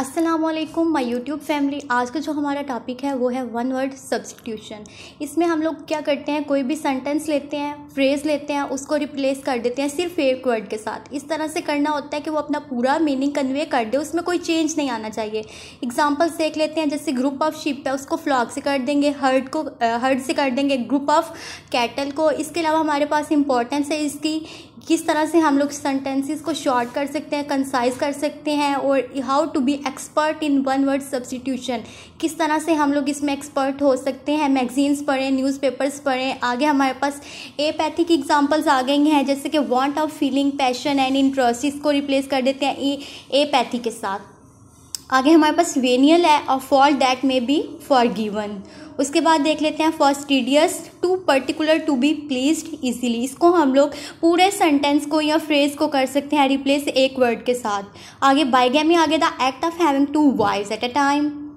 Aslam my YouTube family आज का जो हमारा टॉपिक है वो है वन वर्ड सब्सटीट्यूशन इसमें हम लोग क्या करते हैं कोई भी सेंटेंस लेते हैं फ्रेज़ लेते हैं उसको रिप्लेस कर देते हैं सिर्फ एक वर्ड के साथ इस तरह से करना होता है कि वो अपना पूरा मीनिंग कन्वे कर दे उसमें कोई चेंज नहीं आना चाहिए एग्जाम्पल्स देख लेते हैं जैसे ग्रुप ऑफ शिप है उसको फ्लॉक से कर देंगे हर्ड को हर्ड से कर देंगे ग्रुप ऑफ कैटल को इसके अलावा हमारे पास इंपॉर्टेंस है इसकी किस तरह से हम लोग सेंटेंसेस को शॉर्ट कर सकते हैं कंसाइज कर सकते हैं और how to be expert in one word substitution किस तरह से हम लोग इसमें एक्सपर्ट हो सकते हैं मैगजीन्स पढ़ें न्यूज़पेपर्स पढ़ें आगे हमारे पास एपैथिक एग्जाम्पल्स आ गई हैं जैसे कि want of feeling passion and interest को रिप्लेस कर देते हैं ए एपैथी के साथ आगे हमारे पास वेनियल है और for that may be forgiven उसके बाद देख लेते हैं fastidious too particular to be please easily इसको हम लोग पूरे सेंटेंस को या फ्रेज को कर सकते हैं रिप्लेस एक वर्ड के साथ आगे बाइगेमी आगे the act of having two wives at a time